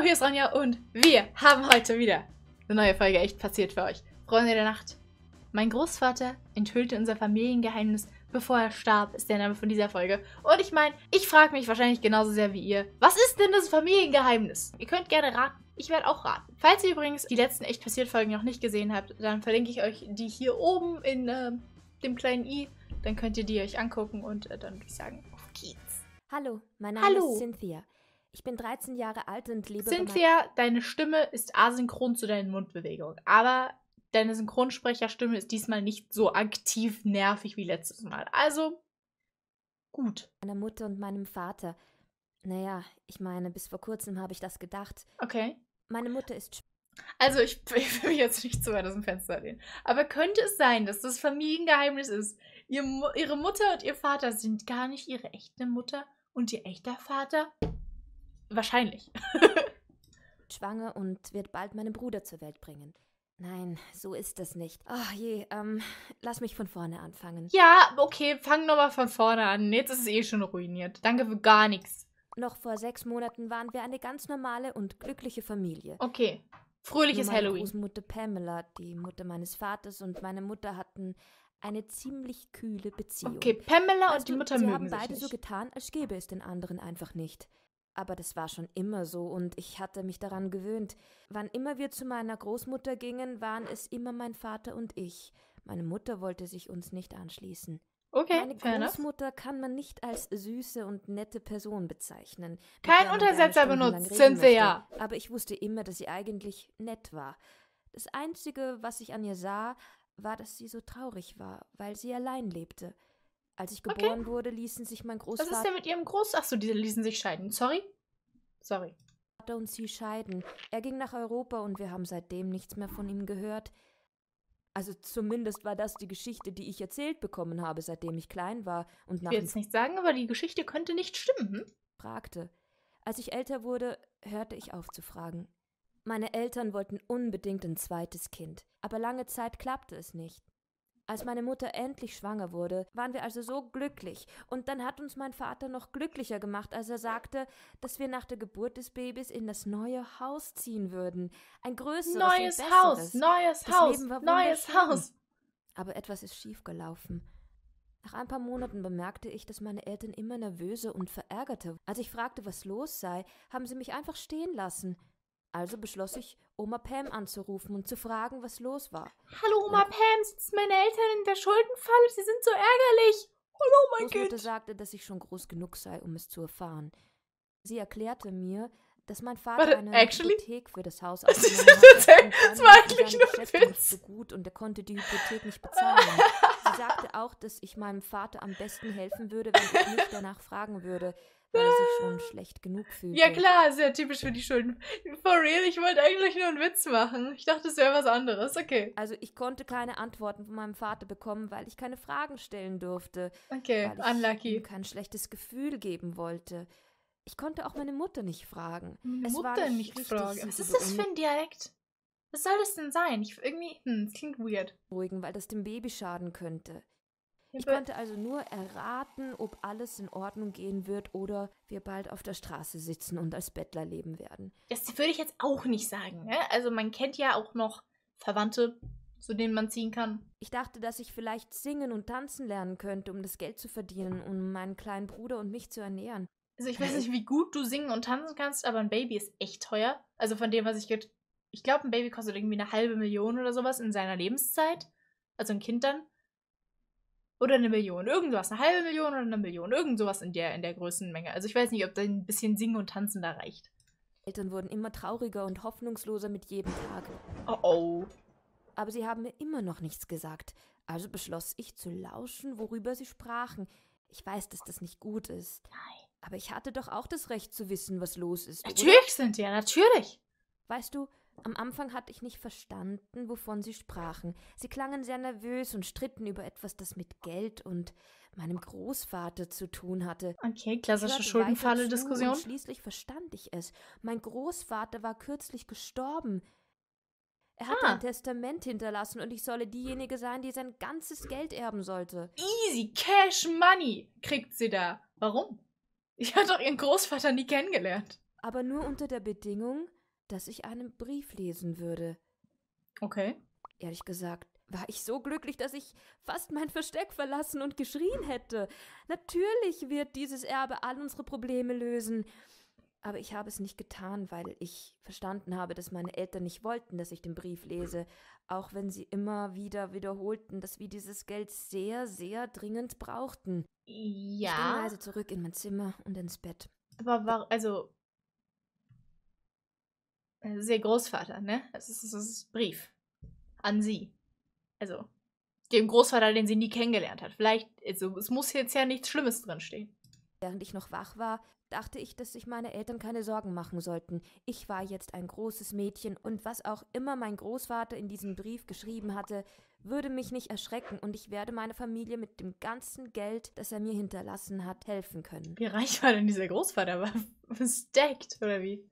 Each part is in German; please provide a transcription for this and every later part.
Hallo, hier ist Ronja und wir haben heute wieder eine neue Folge echt passiert für euch. Freunde der Nacht. Mein Großvater enthüllte unser Familiengeheimnis. Bevor er starb, ist der Name von dieser Folge. Und ich meine, ich frage mich wahrscheinlich genauso sehr wie ihr, was ist denn das Familiengeheimnis? Ihr könnt gerne raten. Ich werde auch raten. Falls ihr übrigens die letzten echt passiert Folgen noch nicht gesehen habt, dann verlinke ich euch die hier oben in äh, dem kleinen i. Dann könnt ihr die euch angucken und äh, dann würde ich sagen, auf geht's. Hallo, mein Name Hallo. ist Cynthia. Ich bin 13 Jahre alt und lebe. Cynthia, deine Stimme ist asynchron zu deinen Mundbewegungen, aber deine Synchronsprecherstimme ist diesmal nicht so aktiv nervig wie letztes Mal. Also gut. Meiner Mutter und meinem Vater. Naja, ich meine, bis vor kurzem habe ich das gedacht. Okay. Meine Mutter ist. Also, ich, ich will mich jetzt nicht zu weit aus dem Fenster lehnen. Aber könnte es sein, dass das Familiengeheimnis ist? Ihr, ihre Mutter und ihr Vater sind gar nicht ihre echte Mutter und ihr echter Vater Wahrscheinlich. Schwanger und wird bald meinen Bruder zur Welt bringen. Nein, so ist das nicht. Ach je, ähm, lass mich von vorne anfangen. Ja, okay, fang nochmal von vorne an. Jetzt ist es eh schon ruiniert. Danke für gar nichts. Noch vor sechs Monaten waren wir eine ganz normale und glückliche Familie. Okay. Fröhliches meine Halloween. Meine Großmutter Pamela, die Mutter meines Vaters und meine Mutter hatten eine ziemlich kühle Beziehung. Okay, Pamela weißt und die Mutter sie mögen haben beide so getan, als gäbe es den anderen einfach nicht aber das war schon immer so und ich hatte mich daran gewöhnt. Wann immer wir zu meiner Großmutter gingen, waren es immer mein Vater und ich. Meine Mutter wollte sich uns nicht anschließen. Okay, Meine Großmutter kann man nicht als süße und nette Person bezeichnen. Kein Untersetzer benutzt, sind sie ja. Aber ich wusste immer, dass sie eigentlich nett war. Das Einzige, was ich an ihr sah, war, dass sie so traurig war, weil sie allein lebte. Als ich geboren okay. wurde, ließen sich mein Großvater. Was ist denn mit ihrem Großvater? Achso, die ließen sich scheiden. Sorry. Sorry. Vater und sie scheiden. Er ging nach Europa und wir haben seitdem nichts mehr von ihm gehört. Also zumindest war das die Geschichte, die ich erzählt bekommen habe, seitdem ich klein war und nach. Ich will jetzt nicht sagen, aber die Geschichte könnte nicht stimmen. Hm? Fragte. Als ich älter wurde, hörte ich auf zu fragen. Meine Eltern wollten unbedingt ein zweites Kind, aber lange Zeit klappte es nicht. Als meine Mutter endlich schwanger wurde, waren wir also so glücklich. Und dann hat uns mein Vater noch glücklicher gemacht, als er sagte, dass wir nach der Geburt des Babys in das neue Haus ziehen würden. Ein größeres neues Haus, neues das Haus, neues Haus. Aber etwas ist schiefgelaufen. Nach ein paar Monaten bemerkte ich, dass meine Eltern immer nervöser und verärgerter. Als ich fragte, was los sei, haben sie mich einfach stehen lassen. Also beschloss ich, Oma Pam anzurufen und zu fragen, was los war. Hallo Oma und Pam, sind meine Eltern in der Schuldenfalle? Sie sind so ärgerlich. Hallo mein Großmutter Kind. Großmutter sagte, dass ich schon groß genug sei, um es zu erfahren. Sie erklärte mir, dass mein Vater Warte, eine actually? Hypothek für das Haus aufgenommen hat. das war eigentlich nur Geschäft nicht so gut und er konnte die Hypothek nicht bezahlen. Sie sagte auch, dass ich meinem Vater am besten helfen würde, wenn ich mich danach fragen würde, weil er sich schon ah. schlecht genug fühlt. Ja klar, sehr typisch für die Schulden. For real, ich wollte eigentlich nur einen Witz machen. Ich dachte, es wäre was anderes. Okay. Also ich konnte keine Antworten von meinem Vater bekommen, weil ich keine Fragen stellen durfte. Okay, weil ich unlucky. Ihm kein schlechtes Gefühl geben wollte. Ich konnte auch meine Mutter nicht fragen. Meine es Mutter nicht, nicht fragen. Was ist das für ein Dialekt? Was soll das denn sein? Ich irgendwie, hm, das klingt weird. Ruhigen, weil das dem Baby schaden könnte. Ich konnte also nur erraten, ob alles in Ordnung gehen wird oder wir bald auf der Straße sitzen und als Bettler leben werden. Das würde ich jetzt auch nicht sagen. Ne? Also man kennt ja auch noch Verwandte, zu denen man ziehen kann. Ich dachte, dass ich vielleicht singen und tanzen lernen könnte, um das Geld zu verdienen, um meinen kleinen Bruder und mich zu ernähren. Also ich weiß nicht, wie gut du singen und tanzen kannst, aber ein Baby ist echt teuer. Also von dem, was ich gehört, ich glaube, ein Baby kostet irgendwie eine halbe Million oder sowas in seiner Lebenszeit. Also ein Kind dann. Oder eine Million, irgendwas, eine halbe Million oder eine Million, irgend sowas in der, in der Größenmenge. Also ich weiß nicht, ob da ein bisschen Singen und Tanzen da reicht. Eltern wurden immer trauriger und hoffnungsloser mit jedem Tag. Oh oh. Aber sie haben mir immer noch nichts gesagt. Also beschloss ich zu lauschen, worüber sie sprachen. Ich weiß, dass das nicht gut ist. Nein. Aber ich hatte doch auch das Recht zu wissen, was los ist. Natürlich, oder? ja, natürlich. Weißt du, am Anfang hatte ich nicht verstanden, wovon sie sprachen. Sie klangen sehr nervös und stritten über etwas, das mit Geld und meinem Großvater zu tun hatte. Okay, klassische Schuldenfalle-Diskussion. Schließlich verstand ich es. Mein Großvater war kürzlich gestorben. Er hat ah. ein Testament hinterlassen und ich solle diejenige sein, die sein ganzes Geld erben sollte. Easy Cash Money kriegt sie da. Warum? Ich habe doch ihren Großvater nie kennengelernt. Aber nur unter der Bedingung, dass ich einen Brief lesen würde. Okay. Ehrlich gesagt, war ich so glücklich, dass ich fast mein Versteck verlassen und geschrien hätte. Natürlich wird dieses Erbe all unsere Probleme lösen. Aber ich habe es nicht getan, weil ich verstanden habe, dass meine Eltern nicht wollten, dass ich den Brief lese, auch wenn sie immer wieder wiederholten, dass wir dieses Geld sehr, sehr dringend brauchten. Ja. Ich ging also zurück in mein Zimmer und ins Bett. Aber war, also das äh, ist ihr Großvater, ne? Das ist, ein Brief an sie. Also, dem Großvater, den sie nie kennengelernt hat. Vielleicht, also, es muss jetzt ja nichts Schlimmes drinstehen. Während ich noch wach war, dachte ich, dass sich meine Eltern keine Sorgen machen sollten. Ich war jetzt ein großes Mädchen und was auch immer mein Großvater in diesem Brief geschrieben hatte, würde mich nicht erschrecken und ich werde meiner Familie mit dem ganzen Geld, das er mir hinterlassen hat, helfen können. Wie reich war denn dieser Großvater? War stacked oder wie?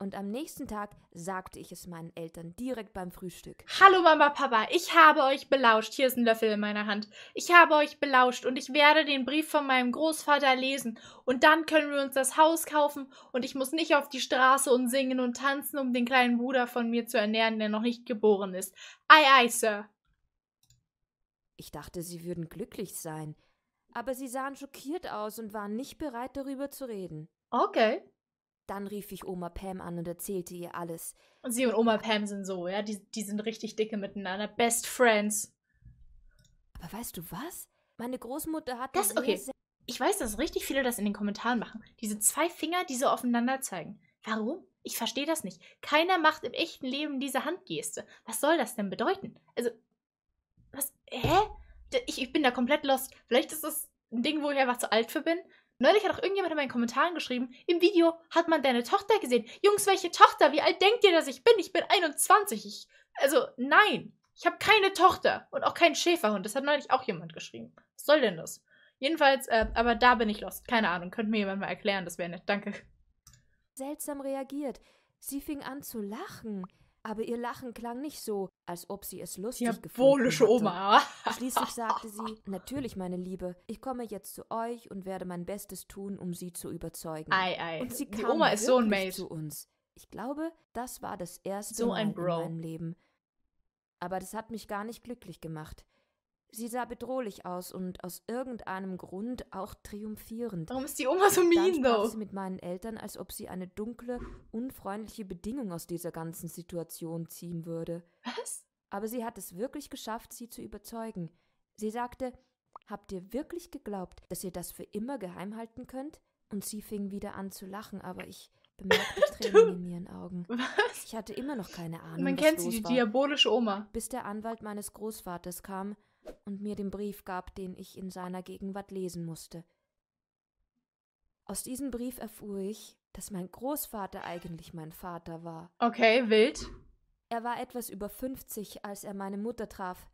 Und am nächsten Tag sagte ich es meinen Eltern direkt beim Frühstück. Hallo Mama, Papa, ich habe euch belauscht. Hier ist ein Löffel in meiner Hand. Ich habe euch belauscht und ich werde den Brief von meinem Großvater lesen. Und dann können wir uns das Haus kaufen und ich muss nicht auf die Straße und singen und tanzen, um den kleinen Bruder von mir zu ernähren, der noch nicht geboren ist. Ei, ei, Sir. Ich dachte, sie würden glücklich sein, aber sie sahen schockiert aus und waren nicht bereit, darüber zu reden. Okay. Dann rief ich Oma Pam an und erzählte ihr alles. Und sie und Oma Pam sind so, ja, die, die sind richtig dicke miteinander. Best Friends. Aber weißt du was? Meine Großmutter hat das. Okay. Ich weiß, dass richtig viele das in den Kommentaren machen. Diese zwei Finger, die so aufeinander zeigen. Warum? Ich verstehe das nicht. Keiner macht im echten Leben diese Handgeste. Was soll das denn bedeuten? Also, was? Hä? Ich, ich bin da komplett lost. Vielleicht ist das ein Ding, wo ich einfach zu alt für bin. Neulich hat auch irgendjemand in meinen Kommentaren geschrieben, im Video hat man deine Tochter gesehen. Jungs, welche Tochter? Wie alt denkt ihr, dass ich bin? Ich bin 21. Ich, also, nein. Ich habe keine Tochter und auch keinen Schäferhund. Das hat neulich auch jemand geschrieben. Was soll denn das? Jedenfalls, äh, aber da bin ich lost. Keine Ahnung. Könnte mir jemand mal erklären? Das wäre nett. Danke. Seltsam reagiert. Sie fing an zu lachen aber ihr Lachen klang nicht so, als ob sie es lustig Diabolische gefunden hätte. Oma. Schließlich sagte sie, natürlich, meine Liebe, ich komme jetzt zu euch und werde mein Bestes tun, um sie zu überzeugen. Ei, ei. Und sie kam Die Oma ist so ein Mate. zu uns. Ich glaube, das war das erste so Mal in meinem Leben. Aber das hat mich gar nicht glücklich gemacht. Sie sah bedrohlich aus und aus irgendeinem Grund auch triumphierend. Warum ist die Oma so mean, though? Ich sie mit meinen Eltern, als ob sie eine dunkle, unfreundliche Bedingung aus dieser ganzen Situation ziehen würde. Was? Aber sie hat es wirklich geschafft, sie zu überzeugen. Sie sagte, habt ihr wirklich geglaubt, dass ihr das für immer geheim halten könnt? Und sie fing wieder an zu lachen, aber ich bemerkte Tränen in ihren Augen. Was? Ich hatte immer noch keine Ahnung. Man kennt sie, die diabolische Oma. Bis der Anwalt meines Großvaters kam, und mir den Brief gab, den ich in seiner Gegenwart lesen musste. Aus diesem Brief erfuhr ich, dass mein Großvater eigentlich mein Vater war. Okay, wild. Er war etwas über 50, als er meine Mutter traf.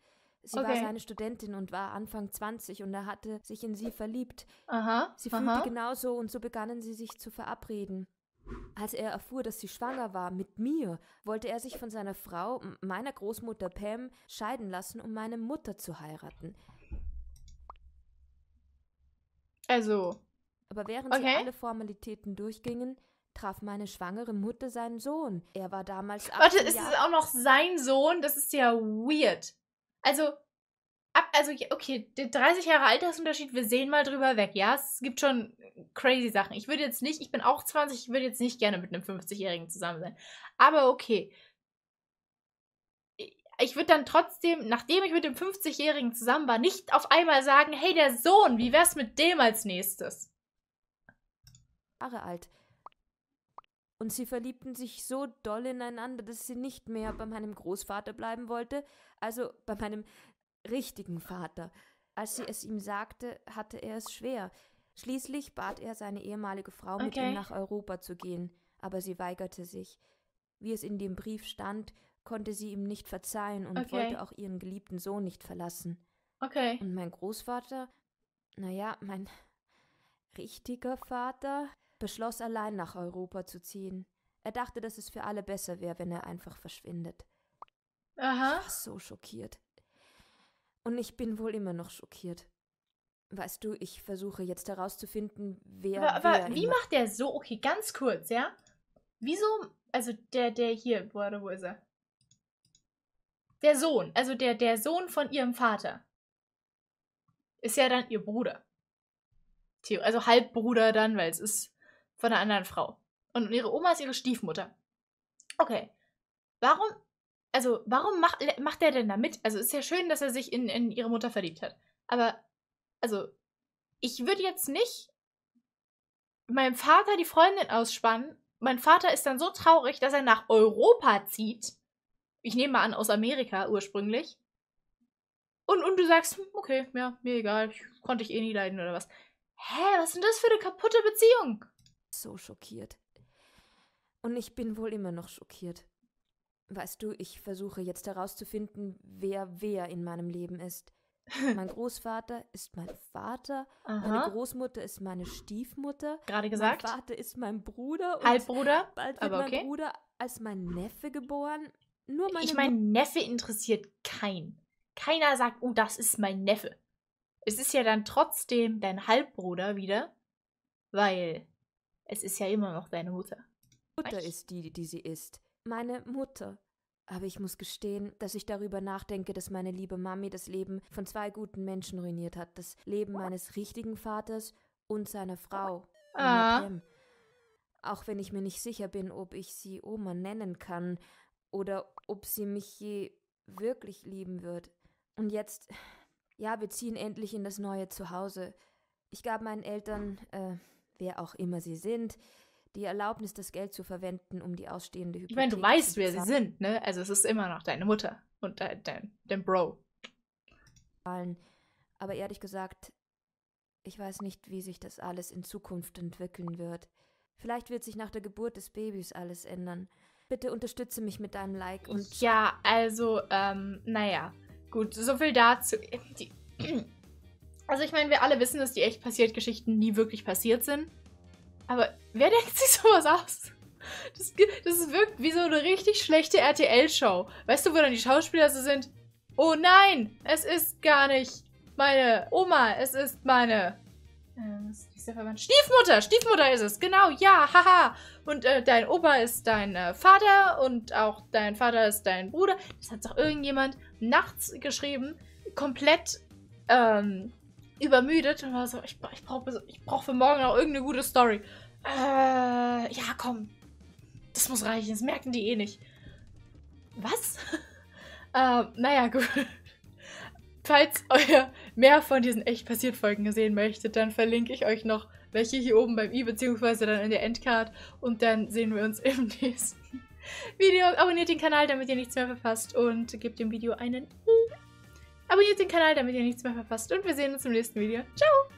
Sie okay. war seine Studentin und war Anfang 20 und er hatte sich in sie verliebt. Aha, sie fühlte aha. genauso und so begannen sie sich zu verabreden. Als er erfuhr, dass sie schwanger war mit mir, wollte er sich von seiner Frau, meiner Großmutter Pam, scheiden lassen, um meine Mutter zu heiraten. Also. Aber während okay. sie alle Formalitäten durchgingen, traf meine schwangere Mutter seinen Sohn. Er war damals. Warte, ist Jahre es auch noch sein Sohn? Das ist ja weird. Also, ab, also okay, der 30 Jahre Altersunterschied, wir sehen mal drüber weg, ja. Es gibt schon crazy Sachen. Ich würde jetzt nicht, ich bin auch 20, ich würde jetzt nicht gerne mit einem 50-Jährigen zusammen sein. Aber okay. Ich würde dann trotzdem, nachdem ich mit dem 50-Jährigen zusammen war, nicht auf einmal sagen, hey, der Sohn, wie wär's mit dem als nächstes? Jahre alt. Und sie verliebten sich so doll ineinander, dass sie nicht mehr bei meinem Großvater bleiben wollte, also bei meinem richtigen Vater. Als sie es ihm sagte, hatte er es schwer. Schließlich bat er seine ehemalige Frau, okay. mit ihm nach Europa zu gehen, aber sie weigerte sich. Wie es in dem Brief stand, konnte sie ihm nicht verzeihen und okay. wollte auch ihren geliebten Sohn nicht verlassen. Okay. Und mein Großvater, naja, mein richtiger Vater, beschloss allein nach Europa zu ziehen. Er dachte, dass es für alle besser wäre, wenn er einfach verschwindet. Aha. Ich war so schockiert. Und ich bin wohl immer noch schockiert. Weißt du, ich versuche jetzt herauszufinden, wer. Aber, aber wer wie macht der so? Okay, ganz kurz, ja? Wieso? Also der, der hier, warte, wo ist er? Der Sohn, also der, der Sohn von ihrem Vater. Ist ja dann ihr Bruder. Theo, also Halbbruder dann, weil es ist von einer anderen Frau. Und ihre Oma ist ihre Stiefmutter. Okay. Warum also warum macht, macht der denn da mit? Also ist ja schön, dass er sich in, in ihre Mutter verliebt hat. Aber, also, ich würde jetzt nicht meinem Vater die Freundin ausspannen. Mein Vater ist dann so traurig, dass er nach Europa zieht. Ich nehme mal an, aus Amerika ursprünglich. Und, und du sagst, hm, okay, ja, mir egal, ich, konnte ich eh nie leiden oder was. Hä, was ist denn das für eine kaputte Beziehung? So schockiert. Und ich bin wohl immer noch schockiert. Weißt du, ich versuche jetzt herauszufinden, wer wer in meinem Leben ist. Mein Großvater ist mein Vater, Aha. meine Großmutter ist meine Stiefmutter. Gerade gesagt. Mein Vater ist mein Bruder. Und Halbbruder. Bald wird aber mein Bruder als mein Neffe geboren. Nur meine ich meine, Neffe interessiert keinen. Keiner sagt, oh, das ist mein Neffe. Es ist ja dann trotzdem dein Halbbruder wieder, weil es ist ja immer noch deine Mutter. Mutter ist die, die sie ist meine Mutter. Aber ich muss gestehen, dass ich darüber nachdenke, dass meine liebe Mami das Leben von zwei guten Menschen ruiniert hat. Das Leben meines richtigen Vaters und seiner Frau. Ah. Auch wenn ich mir nicht sicher bin, ob ich sie Oma nennen kann oder ob sie mich je wirklich lieben wird. Und jetzt, ja, wir ziehen endlich in das neue Zuhause. Ich gab meinen Eltern, äh, wer auch immer sie sind, die Erlaubnis, das Geld zu verwenden, um die ausstehende Hypothek Ich meine, du weißt, wer sie sind, ne? Also es ist immer noch deine Mutter und dein, dein, dein Bro. Aber ehrlich gesagt, ich weiß nicht, wie sich das alles in Zukunft entwickeln wird. Vielleicht wird sich nach der Geburt des Babys alles ändern. Bitte unterstütze mich mit deinem Like und. Ja, also, ähm, naja. Gut, so viel dazu. also, ich meine, wir alle wissen, dass die echt passiert Geschichten nie wirklich passiert sind. Aber wer denkt sich sowas aus? Das, das wirkt wie so eine richtig schlechte RTL-Show. Weißt du, wo dann die Schauspieler so sind? Oh nein, es ist gar nicht meine Oma, es ist meine... Äh, ist der Verband? Stiefmutter, Stiefmutter ist es, genau, ja, haha. Und äh, dein Opa ist dein äh, Vater und auch dein Vater ist dein Bruder. Das hat doch irgendjemand nachts geschrieben, komplett ähm, übermüdet und war so, ich, ich brauche ich brauch für morgen noch irgendeine gute Story. Äh, ja, komm. Das muss reichen, das merken die eh nicht. Was? äh, naja, gut. Falls ihr mehr von diesen echt passiert Folgen sehen möchtet, dann verlinke ich euch noch welche hier oben beim i, beziehungsweise dann in der Endcard. Und dann sehen wir uns im nächsten Video. Abonniert den Kanal, damit ihr nichts mehr verpasst und gebt dem Video einen Abonniert den Kanal, damit ihr nichts mehr verpasst. Und wir sehen uns im nächsten Video. Ciao!